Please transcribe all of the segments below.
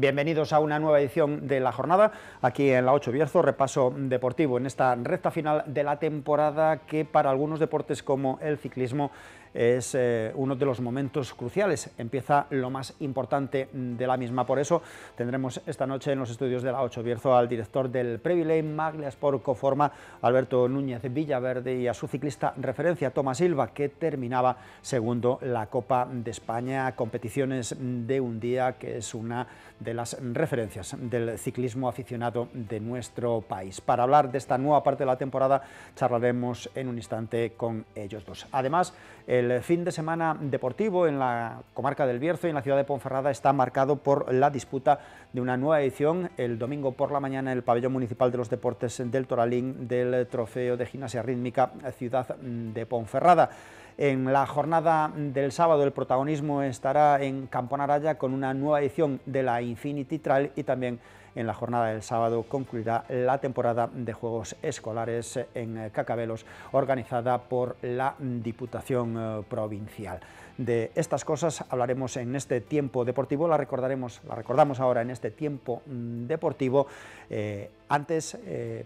Bienvenidos a una nueva edición de la jornada, aquí en la 8 Bierzo, repaso deportivo en esta recta final de la temporada que para algunos deportes como el ciclismo es eh, uno de los momentos cruciales, empieza lo más importante de la misma. Por eso tendremos esta noche en los estudios de la ocho Bierzo al director del Maglia Sport Coforma, Alberto Núñez Villaverde, y a su ciclista referencia, Tomás Silva, que terminaba segundo la Copa de España, competiciones de un día, que es una de las referencias del ciclismo aficionado de nuestro país. Para hablar de esta nueva parte de la temporada, charlaremos en un instante con ellos dos. Además, el fin de semana deportivo en la comarca del Bierzo y en la ciudad de Ponferrada está marcado por la disputa de una nueva edición el domingo por la mañana en el Pabellón Municipal de los Deportes del Toralín del Trofeo de Gimnasia Rítmica Ciudad de Ponferrada. En la jornada del sábado el protagonismo estará en Camponaraya con una nueva edición de la Infinity Trail y también en la jornada del sábado concluirá la temporada de Juegos Escolares en eh, Cacabelos organizada por la Diputación eh, Provincial. De estas cosas hablaremos en este tiempo deportivo, la recordaremos, la recordamos ahora en este tiempo mm, deportivo. Eh, antes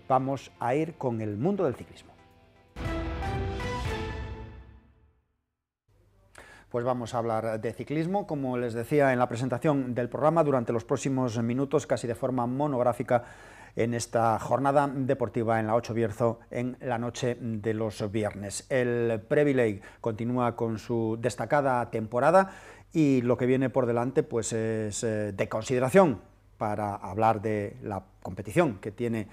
vamos a ir con el mundo del ciclismo. pues vamos a hablar de ciclismo, como les decía en la presentación del programa, durante los próximos minutos, casi de forma monográfica, en esta jornada deportiva en la 8 Bierzo en la noche de los viernes. El Previleg continúa con su destacada temporada y lo que viene por delante pues es eh, de consideración para hablar de la competición que tiene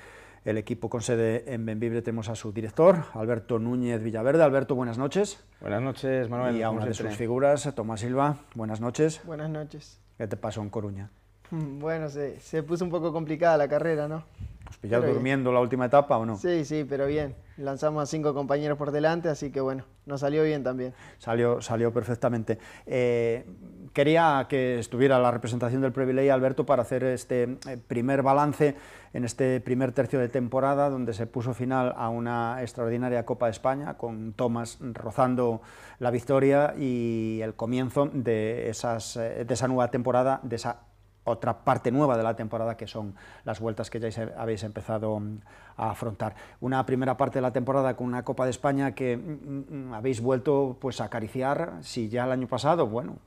el equipo con sede en Benvibre tenemos a su director, Alberto Núñez Villaverde. Alberto, buenas noches. Buenas noches, Manuel. Y a una de sus figuras, Tomás Silva. Buenas noches. Buenas noches. ¿Qué te pasó en Coruña? Bueno, se, se puso un poco complicada la carrera, ¿no? ¿Os pues, pilláis durmiendo la última etapa o no? Sí, sí, pero bien. Lanzamos a cinco compañeros por delante, así que bueno, nos salió bien también. Salió, salió perfectamente. Eh, quería que estuviera la representación del Previley, Alberto, para hacer este eh, primer balance en este primer tercio de temporada, donde se puso final a una extraordinaria Copa de España, con Tomás rozando la victoria y el comienzo de, esas, eh, de esa nueva temporada, de esa otra parte nueva de la temporada que son las vueltas que ya habéis empezado mm, a afrontar. Una primera parte de la temporada con una Copa de España que mm, mm, habéis vuelto pues a acariciar, si ya el año pasado, bueno,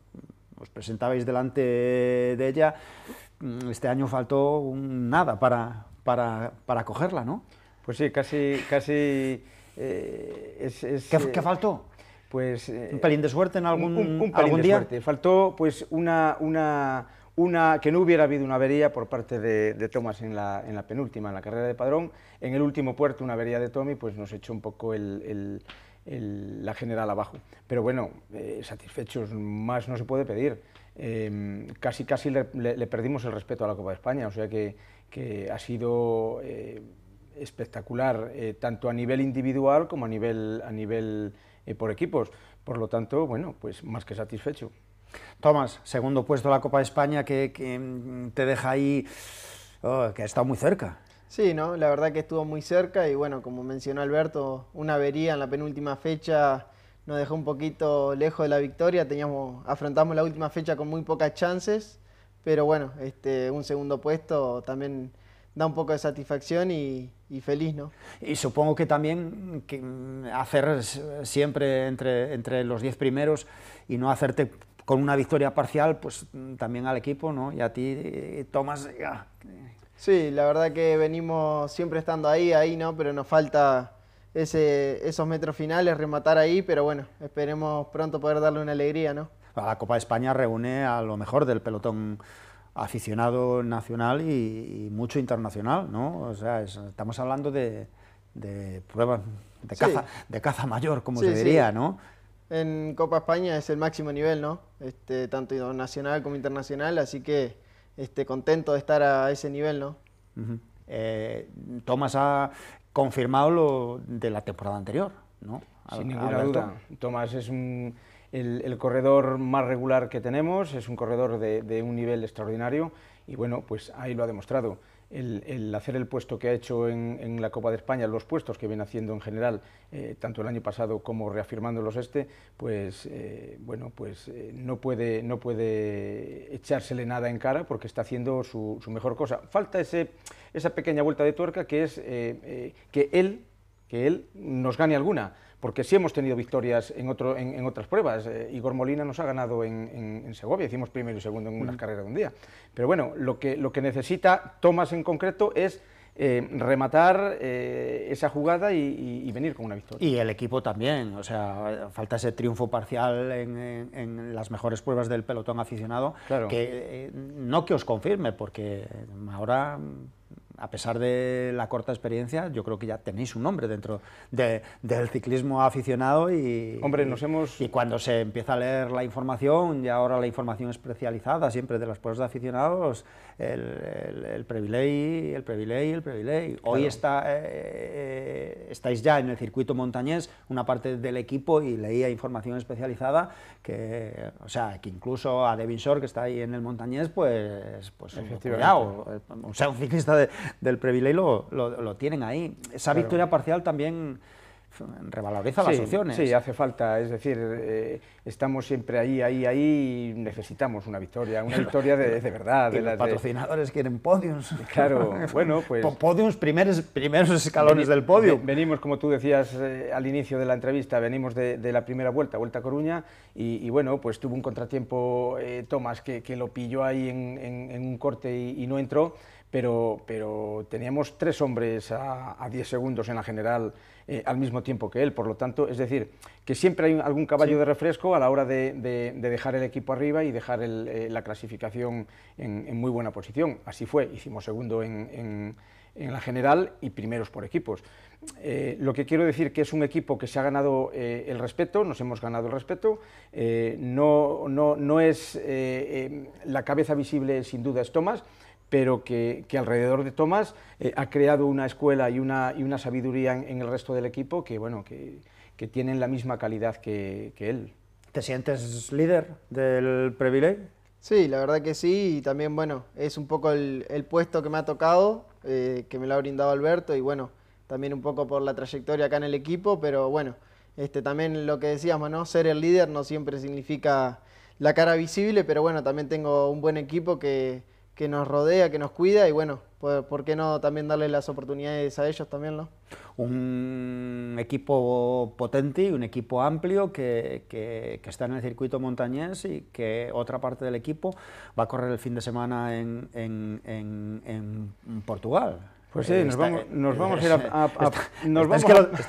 os presentabais delante de ella, este año faltó nada para, para, para cogerla, ¿no? Pues sí, casi... casi eh, ¿Qué, ¿Qué, eh, faltó? Pues... un eh, pelín de suerte en algún, algún día. Faltó pues una, una una, que no hubiera habido una avería por parte de, de Thomas en la, en la, penúltima, en la carrera de Padrón. En el último puerto, una avería de Tommy, pues nos echó un poco la general abajo. Pero bueno, eh, satisfechos, más no se puede pedir. Em, casi casi le, perdimos el respeto a la Copa de España, o sea que, ha sido eh, espectacular, eh, tanto a nivel individual como a a nivel por equipos. Por lo tanto, bueno, pues más que satisfecho. Tomás, segundo puesto de la Copa de España, que, mm, te deja ahí, oh, que ha estado muy cerca. Sí, ¿no? la verdad que estuvo muy cerca y bueno, como mencionó Alberto, una avería en la penúltima fecha nos dejó un poquito lejos de la victoria, teníamos, afrontamos la última fecha con muy pocas chances, pero bueno, este, un segundo puesto también da un poco de satisfacción y, feliz, ¿no? Y supongo que también mm, hacer siempre entre, entre los 10 primeros y no hacerte con una victoria parcial, pues mm, también al equipo, ¿no? Y a ti eh, Tomás, Sí, la verdad que venimos siempre estando ahí, ahí, ¿no? Pero nos falta ese, esos metros finales, rematar ahí, pero bueno, esperemos pronto poder darle una alegría, ¿no? La Copa de España reúne a lo mejor del pelotón aficionado nacional y, mucho internacional, ¿no? O sea, estamos hablando de, pruebas de caza, de caza mayor, como se diría, ¿no? en Copa España es el máximo nivel, ¿no? Este, tanto nacional como internacional, así que este, contento de estar a ese nivel, ¿no? Eh, Tomás ha confirmado lo de la temporada anterior, ¿no? Sin ninguna duda. Tomás es el, corredor más regular que tenemos, es un corredor de, de un nivel extraordinario y bueno, pues ahí lo ha demostrado el, hacer el puesto que ha hecho en, la Copa de España, los puestos que viene haciendo en general, eh, tanto el año pasado como reafirmándolos este, pues eh, bueno, pues eh, no, puede, no puede echársele nada en cara porque está haciendo su, su mejor cosa. Falta ese, esa pequeña vuelta de tuerca que es que él que él nos gane alguna, porque sí hemos tenido victorias en, otras pruebas. Eh, Igor Molina nos ha ganado en, Segovia, hicimos primero y segundo en unas mm. carreras de un día. Pero bueno, lo que, necesita Tomás en concreto es eh, rematar eh, esa jugada y, venir con una victoria. Y el equipo también, o sea, falta ese triunfo parcial en, las mejores pruebas del pelotón aficionado, que no que os confirme, porque ahora a pesar de la corta experiencia, yo creo que ya tenéis un nombre dentro del ciclismo aficionado y... Hombre, nos hemos... Y cuando se empieza a leer la información, y ahora la información especializada siempre de los pueblos de aficionados, el, el, el privilegio, el privilegio. Hoy está, eh, eh, estáis ya en el circuito montañés, una parte del equipo, y leía información especializada que, o sea, que incluso a Devin Shore, que está ahí en el montañés, pues, pues eh, o sea, un ciclista de, del privilegio lo, lo, tienen ahí. Esa victoria parcial también revaloriza las opciones. Sí, hace falta, es decir, eh, estamos siempre ahí, ahí, ahí, y necesitamos una victoria, una victoria de, verdad. los patrocinadores quieren podios. Claro, bueno, pues... Podios, primeros, primeros escalones del podio. Venimos, como tú decías eh, al inicio de la entrevista, venimos de, la primera vuelta, Vuelta a Coruña, y, bueno, pues tuvo un contratiempo eh, Tomás que, lo pilló ahí en, un corte y no entró, pero, teníamos tres hombres a, a 10 segundos en la general eh, al mismo tiempo que él, por lo tanto, es decir, que siempre hay algún caballo de refresco a la hora de, dejar el equipo arriba y dejar eh, la clasificación en, muy buena posición. Así fue, hicimos segundo en, la general y primeros por equipos. Eh, lo que quiero decir que es un equipo que se ha ganado el respeto, nos hemos ganado el respeto, no, no, es la cabeza visible sin duda es Tomás, pero que, que alrededor de Tomás eh, ha creado una escuela y una, y una sabiduría en, el resto del equipo que, bueno, que, que tienen la misma calidad que, que él. ¿Te sientes líder del privilegio Sí, la verdad que sí, y también, bueno, es un poco el, el puesto que me ha tocado, eh, que me lo ha brindado Alberto, y bueno, también un poco por la trayectoria acá en el equipo, pero bueno, este, también lo que decíamos, ¿no? Ser el líder no siempre significa la cara visible, pero bueno, también tengo un buen equipo que, que nos rodea, que nos cuida y bueno, por, qué no también darle las oportunidades a ellos también, ¿no? Un equipo potente, y un equipo amplio que, está en el circuito montañés y que otra parte del equipo va a correr el fin de semana en, en, en Portugal. Pues eh, sí, nos, eh, eh, vamos, a ir a...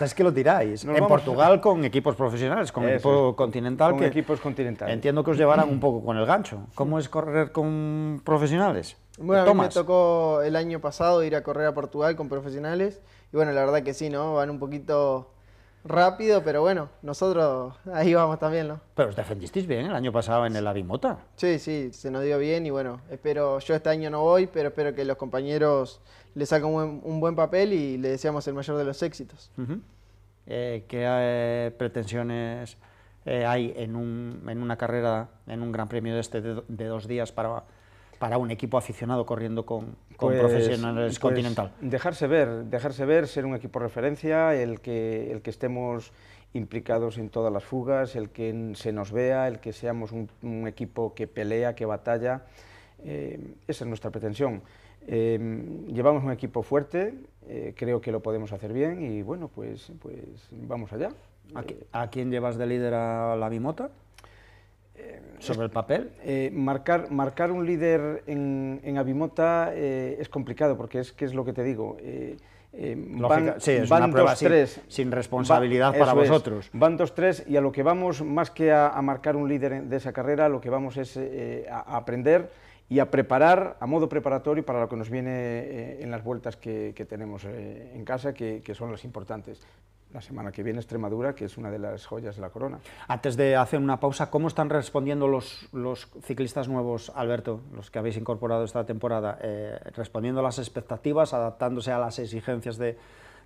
es, que lo, tiráis. en Portugal con equipos profesionales, con equipo continental. Con equipos continentales. Entiendo que os llevarán un poco con el gancho. ¿Cómo es correr con profesionales? Bueno, a mí me tocó el año pasado ir a correr a Portugal con profesionales. Y bueno, la verdad que sí, ¿no? Van un poquito rápido, pero bueno, nosotros ahí vamos también, ¿no? Pero os defendisteis bien el año pasado en el Abimota. Sí, sí, se nos dio bien y bueno, espero, yo este año no voy, pero espero que los compañeros le saquen un buen, papel y le deseamos el mayor de los éxitos. Eh, ¿Qué eh, pretensiones eh, hay en, una carrera, en un gran premio de este de dos días para para un equipo aficionado corriendo con, con pues, profesionales pues, continental? Dejarse ver, dejarse ver, ser un equipo referencia, el que, el que estemos implicados en todas las fugas, el que se nos vea, el que seamos un, equipo que pelea, que batalla. Eh, esa es nuestra pretensión. Em, llevamos un equipo fuerte, eh, creo que lo podemos hacer bien y bueno, pues, pues vamos allá. ¿A, ¿A quién llevas de líder a la Mimota? sobre el eh, papel? Eh, marcar, marcar un líder en, en Avimota eh, es complicado, porque es que es lo que te digo. van, dos, sin, tres, sin, responsabilidad para vosotros. van dos, tres, y a lo que vamos, más que a, a marcar un líder de esa carrera, lo que vamos es a, aprender y a preparar, a modo preparatorio, para lo que nos viene en las vueltas que, que tenemos en casa, que, que son las importantes la semana que viene Extremadura, que es una de las joyas de la corona. Antes de hacer una pausa, ¿cómo están respondiendo los, los ciclistas nuevos, Alberto, los que habéis incorporado esta temporada? Eh, ¿Respondiendo a las expectativas, adaptándose a las exigencias de,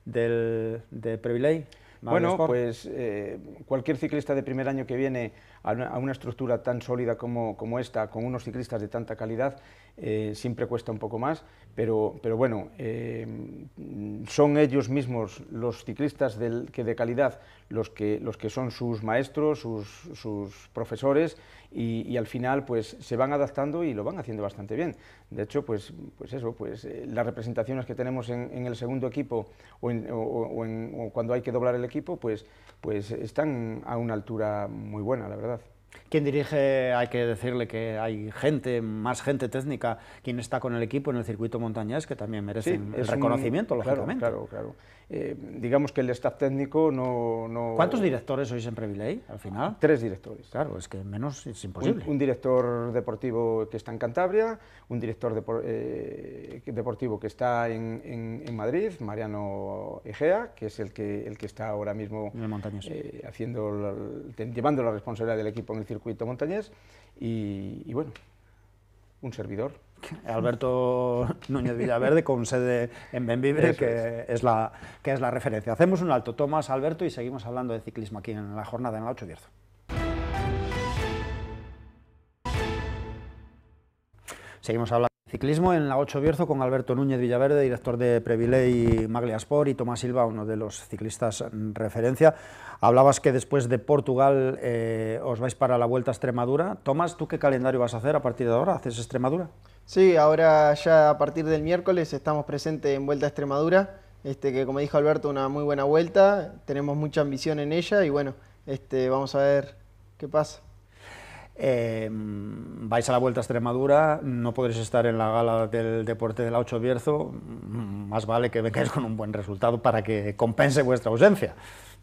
del, de Previley? bueno, pues eh, cualquier ciclista de primer año que viene a una, estructura tan sólida como, esta, con unos ciclistas de tanta calidad, eh, siempre cuesta un poco más, pero, bueno, eh, son ellos mismos los ciclistas del, que de calidad los que, los que son sus maestros, sus, sus profesores y, al final pues se van adaptando y lo van haciendo bastante bien. De hecho, pues, pues eso, pues eh, las representaciones que tenemos en, el segundo equipo o, cuando hay que doblar el equipo, pues, pues están a una altura muy buena, la verdad. Quien dirige, hay que decirle que hay gente, más gente técnica, quien está con el equipo en el circuito montañés, que también merecen el reconocimiento, lógicamente. claro. claro. Eh, digamos que el staff técnico no, no... ¿Cuántos directores sois en Previlei, al final? Tres directores. Claro, es que menos es imposible. Un, director deportivo que está en Cantabria, un director eh, deportivo que está en, Madrid, Mariano Egea, que es el que, el que está ahora mismo eh, haciendo llevando la responsabilidad del equipo en el circuito montañés, y bueno, un servidor. Alberto Núñez Villaverde, con sede en Benvibre, que es. la, que es la referencia. Hacemos un alto, Tomás, Alberto, y seguimos hablando de ciclismo aquí en la jornada en la 8 de Bierzo. Seguimos hablando. de Ciclismo en la 8 Bierzo con Alberto Núñez Villaverde, director de Maglia Sport y Tomás Silva, uno de los ciclistas referencia. Hablabas que después de Portugal eh, os vais para la Vuelta a Extremadura. Tomás, ¿tú qué calendario vas a hacer a partir de ahora? ¿Haces Extremadura? Sí, ahora ya a partir del miércoles estamos presentes en Vuelta a Extremadura, este, que como dijo Alberto, una muy buena vuelta, tenemos mucha ambición en ella y bueno, este, vamos a ver qué pasa. Em, vais a la Vuelta a Extremadura, no podréis estar en la gala del deporte del la 8 Bierzo, mm, más vale que vengáis con un buen resultado para que compense vuestra ausencia.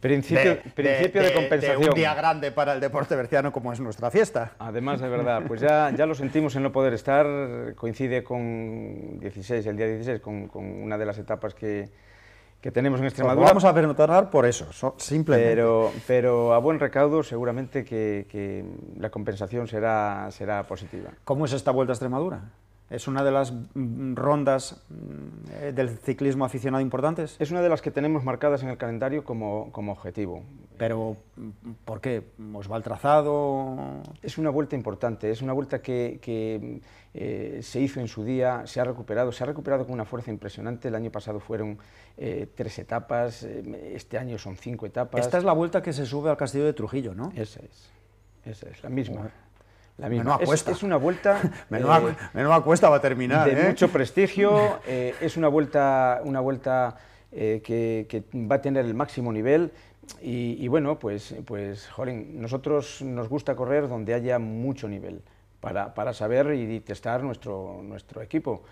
Principio, de, principio de, de, compensación. un día grande para el deporte berciano como es nuestra fiesta. Además, de verdad, pues ya, ya lo sentimos en no poder estar, coincide con 16, el día 16, con, con una de las etapas que, que tenemos en Extremadura. vamos a pernotar por eso, simplemente. Pero, pero a buen recaudo seguramente que, que la compensación será, será positiva. ¿Cómo es esta vuelta a Extremadura? es una de las mm, rondas mm, del ciclismo aficionado importantes. Es una de las que tenemos marcadas en el calendario como, objetivo. Pero, mm, ¿por qué? ¿Os va el trazado? Es una vuelta importante, es una vuelta que, eh, se hizo en su día, se ha recuperado, se ha recuperado con una fuerza impresionante. El año pasado fueron eh, tres etapas, eh, este año son cinco etapas. Esta es la vuelta que se sube al castillo de Trujillo, ¿no? Esa es, esa es, la misma. La misma. Es, una vuelta. Eh, va a terminar. ¿eh? mucho prestigio. Eh, es una vuelta, una vuelta que, va a tener el máximo nivel. Y, bueno, pues, pues, jolín, nosotros nos gusta correr donde haya mucho nivel para, saber y testar nuestro, nuestro equipo.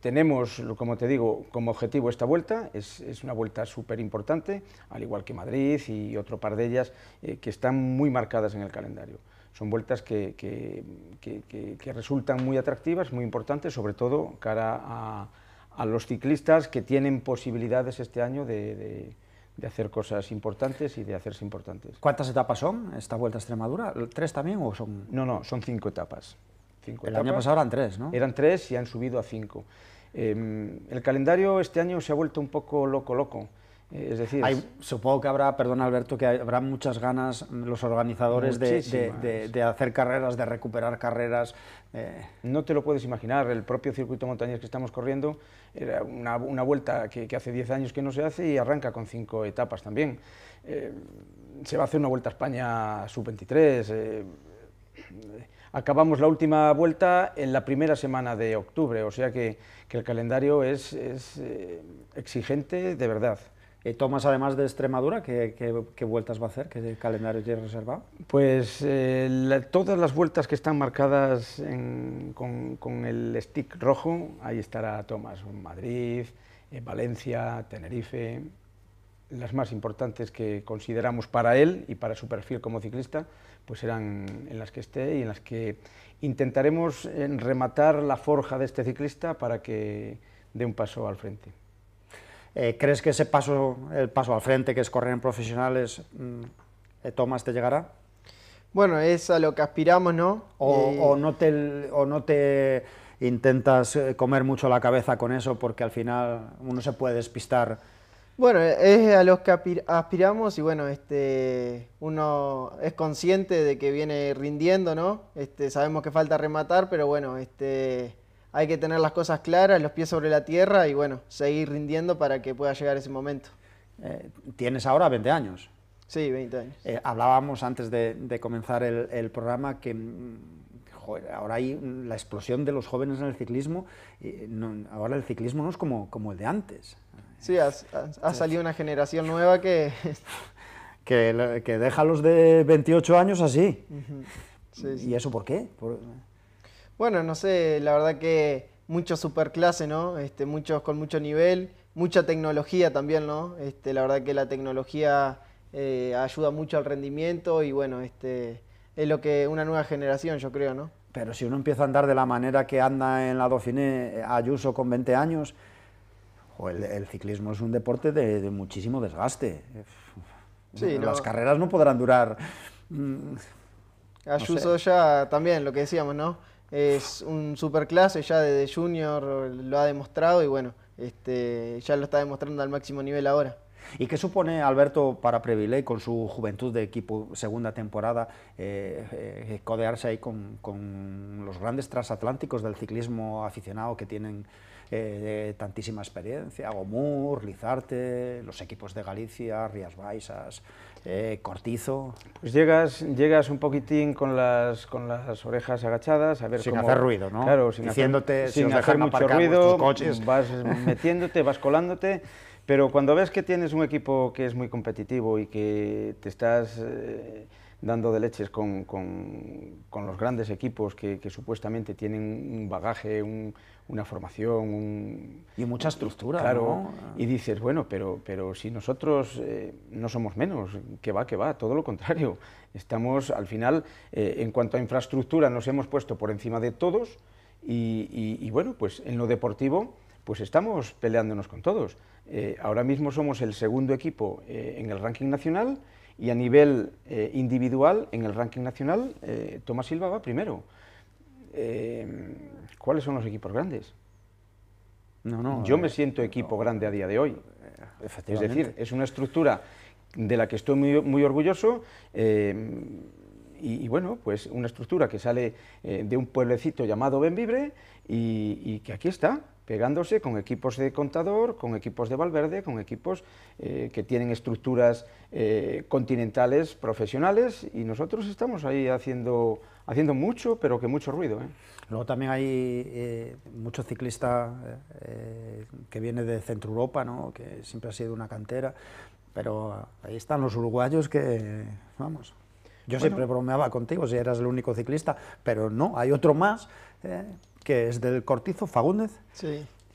tenemos, como te digo, como objetivo esta vuelta, es, una vuelta súper importante, al igual que Madrid y otro par de ellas que están muy marcadas en el calendario son vueltas que, que, resultan muy atractivas, muy importantes, sobre todo cara a, los ciclistas que tienen posibilidades este año de, hacer cosas importantes y de hacerse importantes. ¿Cuántas etapas son esta Vuelta a Extremadura? ¿Tres también o son...? No, no, son cinco etapas. El año pasado eran tres, ¿no? Eran tres y han subido a cinco. Em, el calendario este año se ha vuelto un poco loco-loco. Eh, es decir, supongo que habrá, perdón Alberto, que habrá muchas ganas los organizadores de, hacer carreras, de recuperar carreras. Eh. No te lo puedes imaginar, el propio circuito montañés que estamos corriendo era una, vuelta que, hace 10 años que no se hace y arranca con cinco etapas también. Eh, se va a hacer una vuelta a España sub-23. acabamos la última vuelta en la primera semana de octubre, o sea que, el calendario es exigente de verdad. Eh, Tomás, además de Extremadura, ¿qué, vueltas va a hacer? ¿Qué calendario tiene reservado? Pues eh, todas las vueltas que están marcadas con, el stick rojo, ahí estará Tomás, Madrid, Valencia, Tenerife, las más importantes que consideramos para él y para su perfil como ciclista, pues serán en las que esté y en las que intentaremos eh, rematar la forja de este ciclista para que dé un paso al frente. Eh, ¿Crees que ese paso, el paso al frente, que es correr en profesionales, mm, eh, Tomás, te llegará? Bueno, es a lo que aspiramos, ¿no? O, eh, no, te, no te intentas eh, comer mucho la cabeza con eso, porque al final uno se puede despistar. Bueno, es a lo que aspiramos y bueno, este, uno es consciente de que viene rindiendo, ¿no? Este, sabemos que falta rematar, pero bueno, este, hay que tener las cosas claras, los pies sobre la tierra y bueno, seguir rindiendo para que pueda llegar ese momento. Eh, tienes ahora 20 años. Sí, 20 años. Eh, hablábamos antes de, comenzar el, programa que mm, ahora hay la explosión de los jóvenes en el ciclismo. Eh, ahora el ciclismo no es como, como el de antes. Sí, ha, salido una generación nueva que... que, deja a los de 28 años así. ¿Y eso por qué? Por... Bueno, no sé, la verdad que mucho superclase, ¿no? Este, muchos con mucho nivel, mucha tecnología también, ¿no? Este, la verdad que la tecnología eh, ayuda mucho al rendimiento y bueno, este, es lo que una nueva generación, yo creo, ¿no? Pero si uno empieza a andar de la manera que anda en la Dauphiné eh, Ayuso con 20 años, o el, ciclismo es un deporte de, muchísimo desgaste. Las carreras no podrán durar. Mm, Ayuso ya también, lo que decíamos, ¿no? es un superclase, ya desde junior lo ha demostrado y bueno, este, ya lo está demostrando al máximo nivel ahora. ¿Y qué supone Alberto para Previley con su juventud de equipo segunda temporada, eh, eh, codearse ahí con, con, los grandes transatlánticos del ciclismo aficionado que tienen eh, tantísima experiencia, Gomur, Lizarte, los equipos de Galicia, Rías Baixas, eh, cortizo. Pues llegas, llegas un poquitín con las, con las orejas agachadas, a ver sin hacer ruido, ¿no? Claro, sin hacer, sin mucho ruido, vas metiéndote, vas colándote, pero cuando ves que tienes un equipo que es muy competitivo y que te estás... Eh, dando de leches con, los grandes equipos que, supuestamente tienen un bagaje, una formación, y mucha estructura, claro, y dices bueno, pero pero si nosotros eh, no somos menos, que va, que va, todo lo contrario, estamos al final eh, en cuanto a infraestructura nos hemos puesto por encima de todos y, bueno, pues en lo deportivo pues estamos peleándonos con todos. Eh, ahora mismo somos el segundo equipo en el ranking nacional y a nivel eh, individual, en el ranking nacional, eh, Tomás Silva va primero. Eh, ¿Cuáles son los equipos grandes? No, no, Yo me siento equipo grande a día de hoy. Es decir, es una estructura de la que estoy muy, orgulloso. Y, bueno, pues una estructura que sale de un pueblecito llamado Benvibre y que aquí está, pegándose con equipos de contador, con equipos de Valverde, con equipos eh, que tienen estructuras eh, continentales profesionales y nosotros estamos ahí haciendo, haciendo mucho, pero que mucho ruido. ¿eh? Luego también hay mucho ciclista que viene de Centro Europa, ¿no? que siempre ha sido una cantera, pero ahí están los uruguayos que, vamos, yo siempre bromeaba contigo si eras el único ciclista, pero no, hay otro más que es del Cortizo, Fagúndez,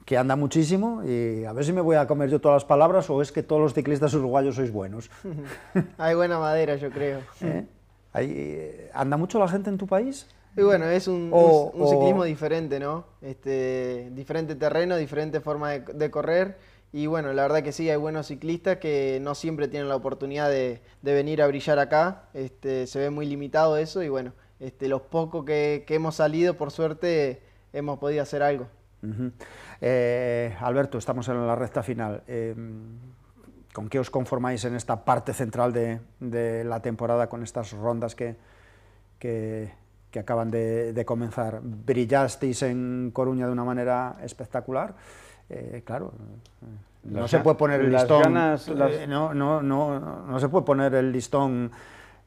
que anda muchísimo y a ver si me voy a comer yo todas las palabras o es que todos los ciclistas uruguayos sois buenos. Hay buena madera, yo creo. ¿Eh? Eh, ¿Anda mucho la gente en tu país? Y bueno, es un, ciclismo diferente, ¿no? Este, diferente terreno, diferente forma de, correr. Y bueno, la verdad que sí, hay buenos ciclistas que no siempre tienen la oportunidad de, venir a brillar acá. Este, se ve muy limitado eso y bueno, este, los pocos que hemos salido, por suerte, hemos podido hacer algo. Eh, Alberto, estamos en la recta final. Eh, ¿Con qué os conformáis en esta parte central de, la temporada con estas rondas que, que, acaban de, comenzar? Brillasteis en Coruña de una manera espectacular. Eh, claro, no se puede poner el listón. no, no, no, no se puede poner el listón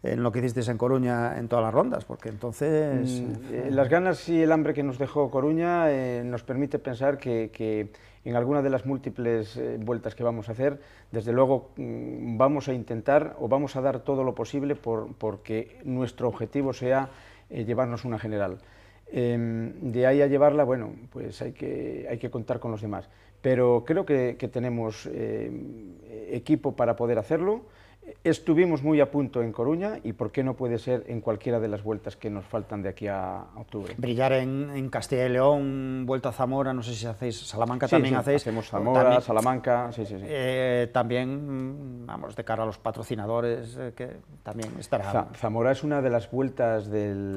en lo que hicisteis en Coruña en todas las rondas, porque entonces... Mm, las ganas y el hambre que nos dejó Coruña eh, nos permite pensar que, en alguna de las múltiples eh, vueltas que vamos a hacer, desde luego mm, vamos a intentar o vamos a dar todo lo posible porque nuestro objetivo sea eh, llevarnos una general. Em, de ahí a llevarla, bueno, pues hay que, hay que contar con los demás. Pero creo que tenemos equipo para poder hacerlo. Estuvimos muy a punto en Coruña y por qué no puede ser en cualquiera de las vueltas que nos faltan de aquí a octubre. Brillar en, Castilla y León, vuelta a Zamora, no sé si hacéis Salamanca también hacéis. Hacemos Zamora, Salamanca, sí, sí, sí. Eh, también, mm, vamos, de cara a los patrocinadores, eh, que también estará. Zamora es una de las vueltas del.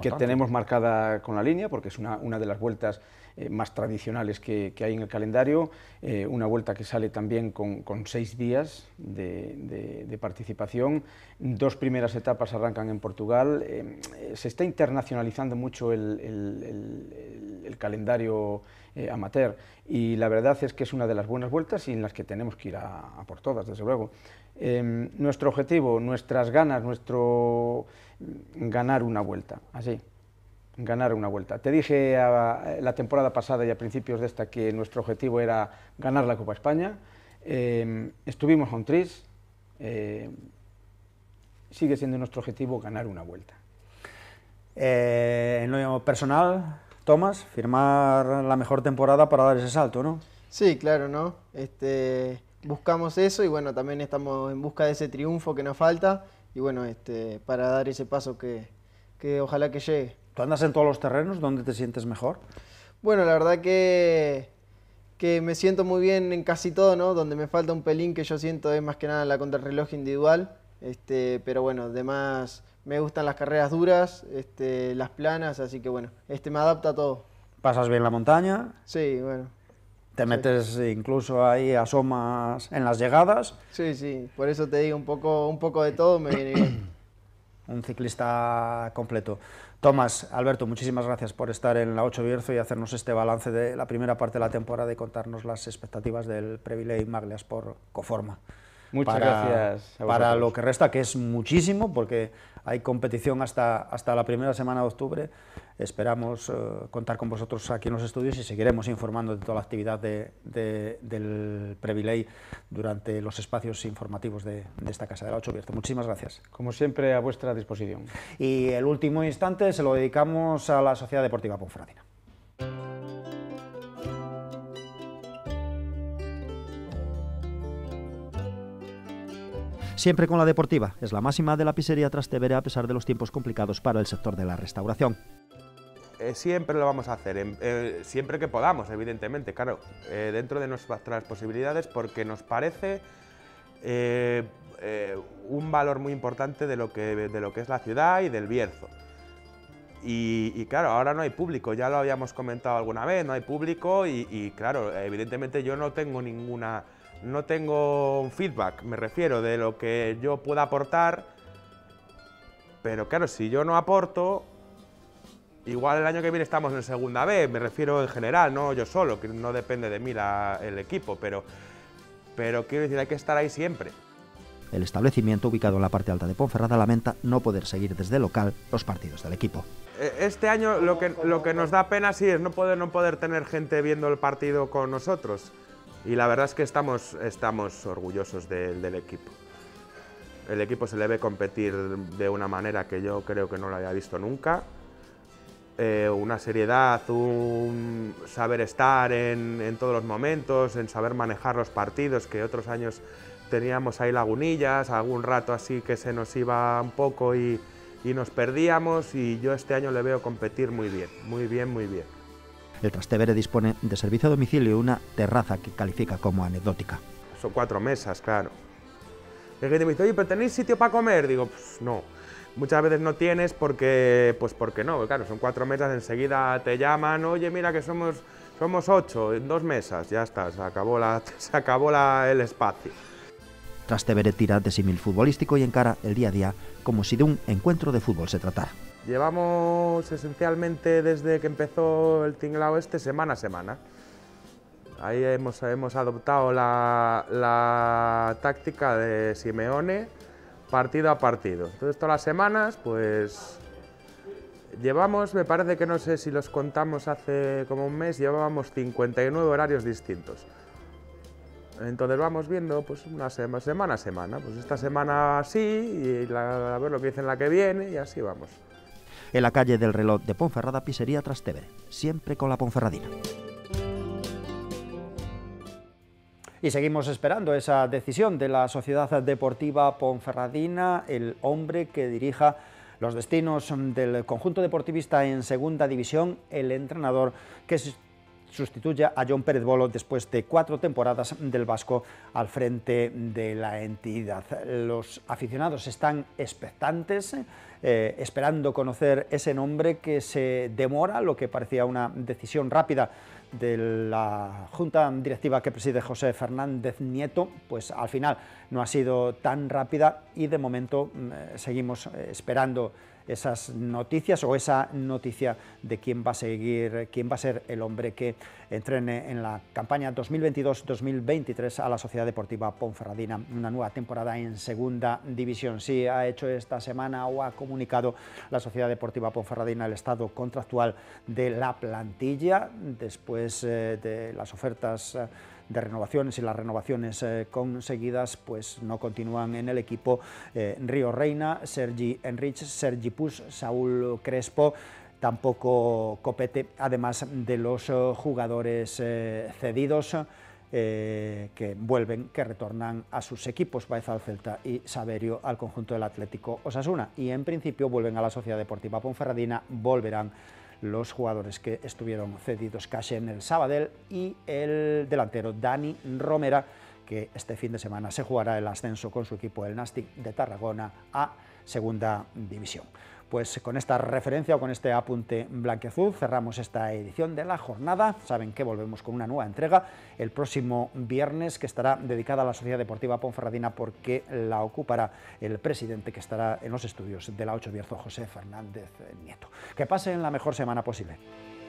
que tenemos marcada con la línea, porque es una, una de las vueltas eh, más tradicionales que, hay en el calendario, eh, una vuelta que sale también con, seis días de, participación, dos primeras etapas arrancan en Portugal, eh, se está internacionalizando mucho el, calendario amateur y la verdad es que es una de las buenas vueltas y en las que tenemos que ir a, a por todas, desde luego. Em, nuestro objetivo, nuestras ganas, nuestro ganar una vuelta, así ganar una vuelta. Te dije ah, la temporada pasada y a principios de esta que nuestro objetivo era ganar la Copa España. Em, estuvimos con un tris. Em, sigue siendo nuestro objetivo ganar una vuelta. Eh, en lo personal, Tomás, firmar la mejor temporada para dar ese salto, ¿no? Sí, claro, ¿no? Este, buscamos eso y bueno, también estamos en busca de ese triunfo que nos falta y bueno, este, para dar ese paso que, que ojalá que llegue. ¿Tú andas en todos los terrenos? ¿Dónde te sientes mejor? Bueno, la verdad que, que me siento muy bien en casi todo, ¿no? Donde me falta un pelín que yo siento es más que nada la contrarreloj individual. Este, pero bueno, además me gustan las carreras duras, este, las planas, así que bueno, este me adapta a todo. ¿Pasas bien la montaña? Sí, bueno. Te metes incluso ahí, asomas en las llegadas. Sí, sí, por eso te digo, un poco, un poco de todo me viene bien. un ciclista completo. Tomás, Alberto, muchísimas gracias por estar en la 8 Bierzo y hacernos este balance de la primera parte de la temporada y contarnos las expectativas del Previley Maglias por Coforma. Muchas gracias. para lo que resta, que es muchísimo, porque hay competición hasta, hasta la primera semana de octubre. Esperamos eh, contar con vosotros aquí en los estudios y seguiremos informando de toda la actividad del Previley durante los espacios informativos de, esta Casa de la Ocho abierta. Muchísimas gracias. Como siempre, a vuestra disposición. Y el último instante se lo dedicamos a la Sociedad Deportiva Ponferradina. Siempre con la deportiva, es la máxima de la pizzería Trastevere a pesar de los tiempos complicados para el sector de la restauración. Eh, siempre lo vamos a hacer, em, eh, siempre que podamos, evidentemente, claro, eh, dentro de nuestras posibilidades, porque nos parece un valor muy importante de lo, que, de lo que es la ciudad y del Bierzo. Y, claro, ahora no hay público, ya lo habíamos comentado alguna vez, no hay público y claro, evidentemente yo no tengo ninguna no tengo feedback, me refiero, de lo que yo pueda aportar. Pero claro, si yo no aporto, igual el año que viene estamos en segunda B, me refiero en general, no yo solo, que no depende de mí el equipo, pero, pero quiero decir, hay que estar ahí siempre. El establecimiento ubicado en la parte alta de Ponferrada lamenta no poder seguir desde local los partidos del equipo. E, este año lo que, lo que nos da pena sí es no poder, no poder tener gente viendo el partido con nosotros y la verdad es que estamos, estamos orgullosos del equipo. El equipo se le ve competir de una manera que yo creo que no lo había visto nunca. Eh, una seriedad, un saber estar en, en, todos los momentos, en saber manejar los partidos, que otros años teníamos ahí lagunillas, algún rato así que se nos iba un poco y nos perdíamos y yo este año le veo competir muy bien, muy bien, muy bien. El Trastevere dispone de servicio a domicilio y una terraza que califica como anecdótica. Son cuatro mesas, claro. El que me dice, oye, pero ¿tenéis sitio para comer? Digo, pues no. Muchas veces no tienes porque, pues porque no, claro, son cuatro mesas, enseguida te llaman, oye, mira que somos, somos ocho, dos mesas, ya está, se acabó, la, se acabó la, el espacio. Trastevere tira de símil futbolístico y encara el día a día como si de un encuentro de fútbol se tratara. Llevamos esencialmente desde que empezó el tinglao este semana a semana. Ahí hemos, hemos adoptado la, táctica de Simeone partido a partido. Entonces todas las semanas pues llevamos, me parece que no sé si los contamos hace como un mes, llevábamos 59 horarios distintos. Entonces vamos viendo pues una semana a semana, pues esta semana sí y a ver lo que dicen la que viene y así vamos en la calle del reloj de Ponferrada, Pizzería Trastevere, siempre con la Ponferradina. Y seguimos esperando esa decisión de la Sociedad Deportiva Ponferradina, el hombre que dirija los destinos del conjunto deportivista en segunda división, el entrenador que sustituya a John Pérez Bolo después de cuatro temporadas del Vasco al frente de la entidad. Los aficionados están expectantes, eh, esperando conocer ese nombre que se demora, lo que parecía una decisión rápida de la junta directiva que preside José Fernández Nieto, pues al final no ha sido tan rápida y de momento mm, eh, seguimos eh, esperando esas noticias o esa noticia de quién va a seguir, quién va a ser el hombre que entrene en la campaña 2022-2023 a la Sociedad Deportiva Ponferradina, una nueva temporada en Segunda División. Sí, ha hecho esta semana o ha comunicado la Sociedad Deportiva Ponferradina el estado contractual de la plantilla después eh, de las ofertas eh, de renovaciones y las renovaciones eh, conseguidas pues no continúan en el equipo eh, Río Reina, Sergi Enrich, Sergi Pus, Saúl Crespo, tampoco Copete, además de los eh, jugadores cedidos. que vuelven, que retornan a sus equipos, Baezal al Celta y Saverio al conjunto del Atlético Osasuna. Y en principio vuelven a la Sociedad Deportiva Ponferradina, volverán los jugadores que estuvieron cedidos casi en el Sabadell y el delantero Dani Romera, que este fin de semana se jugará el ascenso con su equipo el Nastic de Tarragona a Segunda División. Pues con esta referencia o con este apunte blanqueazul cerramos esta edición de la jornada. Saben que volvemos con una nueva entrega el próximo viernes que estará dedicada a la Sociedad Deportiva Ponferradina porque la ocupará el presidente que estará en los estudios de la 8 Bierzo, José Fernández Nieto. Que pasen la mejor semana posible.